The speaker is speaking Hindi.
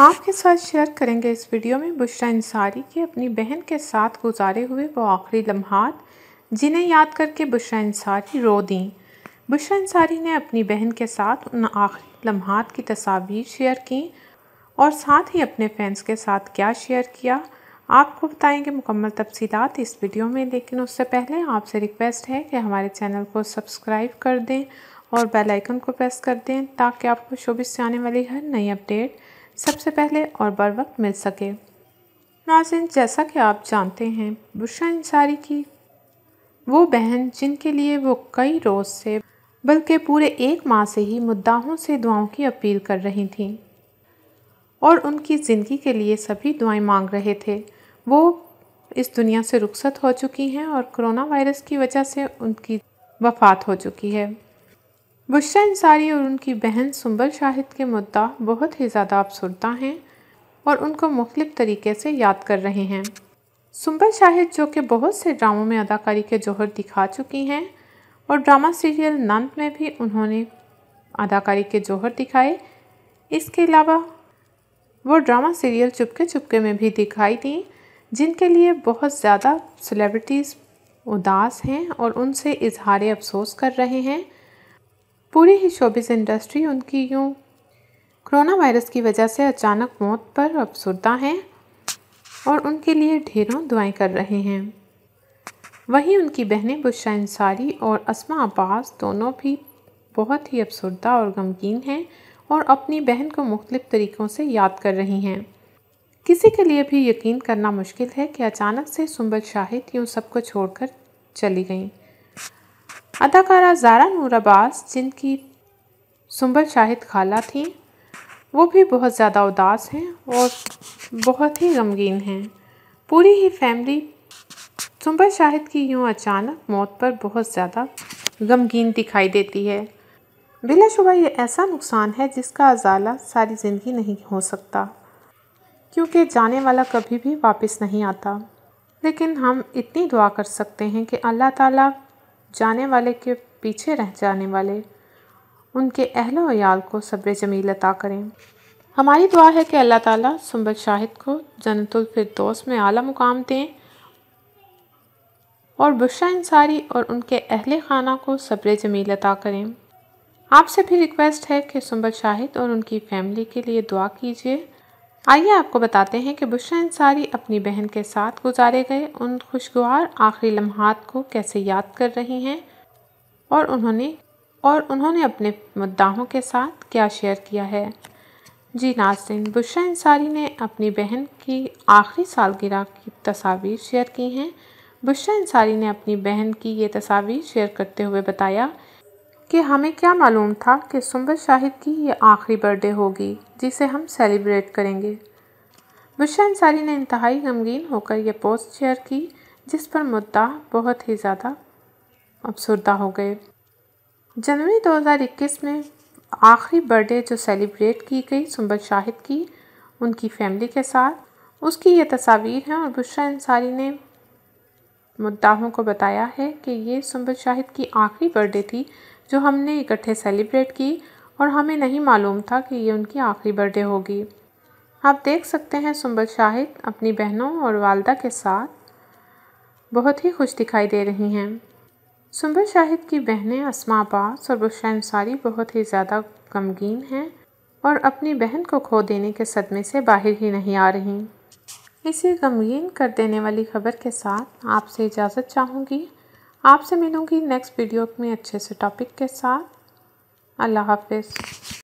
आपके साथ शेयर करेंगे इस वीडियो में बुशरा इंसारी की अपनी बहन के साथ गुजारे हुए वो आखिरी लम्हात जिन्हें याद करके बुशरा इंसारी रो दी बुशरा इंसारी ने अपनी बहन के साथ उन आखिरी लम्हात की तस्वीर शेयर की और साथ ही अपने फैंस के साथ क्या शेयर किया आपको बताएंगे मुकम्मल तफसीत इस वीडियो में लेकिन उससे पहले आपसे रिक्वेस्ट है कि हमारे चैनल को सब्सक्राइब कर दें और बेल आइकन को प्रेस कर दें ताकि आपको शोबिस से आने वाली हर नई अपडेट सबसे पहले और बर वक्त मिल सके नाजिन जैसा कि आप जानते हैं बुशा इंसारी की वो बहन जिनके लिए वो कई रोज़ से बल्कि पूरे एक माह से ही मुद्दाहों से दुआओं की अपील कर रही थी और उनकी ज़िंदगी के लिए सभी दुआएं मांग रहे थे वो इस दुनिया से रुखसत हो चुकी हैं और कोरोना वायरस की वजह से उनकी वफात हो चुकी है बुशरा अंसारी और उनकी बहन सुंबल शाहिद के मुद्दा बहुत ही ज़्यादा आपसुरदा हैं और उनको मुख्तु तरीके से याद कर रहे हैं सुंबल शाहिद जो कि बहुत से ड्रामों में अदाकारी के जौहर दिखा चुकी हैं और ड्रामा सीरियल नंद में भी उन्होंने अदाकारी के जौहर दिखाए इसके अलावा वो ड्रामा सीरियल चुपके चुपके में भी दिखाई दी जिनके लिए बहुत ज़्यादा सेलिब्रिटीज़ उदास हैं और उनसे इजहार अफसोस कर रहे हैं पूरी ही शोबिस इंडस्ट्री उनकी यूँ कोरोना वायरस की वजह से अचानक मौत पर अफसरदा हैं और उनके लिए ढेरों दुआएं कर रहे हैं वहीं उनकी बहनें बुशा अंसारी और असमा अब्बास दोनों भी बहुत ही अफसरदा और गमगीन हैं और अपनी बहन को मुख्तलिफ़ तरीक़ों से याद कर रही हैं किसी के लिए भी यकीन करना मुश्किल है कि अचानक से सुंबल शाहिद यूँ सबको छोड़ छोड़कर चली गईं अदाकारा जारा नूर अब्बास जिनकी सुंबल शाहिद खाला थी वो भी बहुत ज़्यादा उदास हैं और बहुत ही गमगीन हैं पूरी ही फैमिली सुंबल शाहिद की यूँ अचानक मौत पर बहुत ज़्यादा गमगीन दिखाई देती है बिलाशुबा ये ऐसा नुकसान है जिसका अजाला सारी ज़िंदगी नहीं हो सकता क्योंकि जाने वाला कभी भी वापस नहीं आता लेकिन हम इतनी दुआ कर सकते हैं कि अल्लाह ताला जाने वाले के पीछे रह जाने वाले उनके अहल वयाल को सब्र जमील अता करें हमारी दुआ है कि अल्लाह ताला सुम्बत शाहिद को जन्नतुल दोस्त में आला मुकाम दें और बुशा इंसारी और उनके अहल खाना को सब्र जमील अता करें आपसे भी रिक्वेस्ट है कि सुबत शाहिद और उनकी फैमिली के लिए दुआ कीजिए आइए आपको बताते हैं कि बुशरा अंसारी अपनी बहन के साथ गुजारे गए उन खुशगवार आखिरी लम्हात को कैसे याद कर रही हैं और उन्होंने और उन्होंने अपने मुद्दाहों के साथ क्या शेयर किया है जी नाजरीन बुशरा अंसारी ने अपनी बहन की आखिरी सालगिरह की तस्वीर शेयर की हैं बुशरा अंसारी ने अपनी बहन की ये तस्वीर शेयर करते हुए बताया कि हमें क्या मालूम था कि सुंबर शाहिद की ये आखिरी बर्थडे होगी जिसे हम सेलिब्रेट करेंगे बुशा अंसारी ने इंतहाई गमगीन होकर यह पोस्ट शेयर की जिस पर मुद्दा बहुत ही ज़्यादा अबसरदा हो गए जनवरी 2021 में आखिरी बर्थडे जो सेलिब्रेट की गई सुंबर शाहिद की उनकी फैमिली के साथ उसकी ये तस्वीर हैं और बुशा अंसारी ने मुद्दाओं को बताया है कि ये सुंबर शाहिद की आखिरी बर्थडे थी जो हमने इकट्ठे सेलिब्रेट की और हमें नहीं मालूम था कि ये उनकी आखिरी बर्थडे होगी आप देख सकते हैं सुंबल शाहिद अपनी बहनों और वालदा के साथ बहुत ही खुश दिखाई दे रही हैं सुंबल शाहिद की बहनें असमा अब्बास और बुशरा अंसारी बहुत ही ज़्यादा गमगीन हैं और अपनी बहन को खो देने के सदमे से बाहर ही नहीं आ रही इसी गमगीन कर देने वाली खबर के साथ आपसे इजाज़त चाहूँगी आपसे मिलूँगी नेक्स्ट वीडियो में अच्छे से टॉपिक के साथ अल्लाह हाफिज़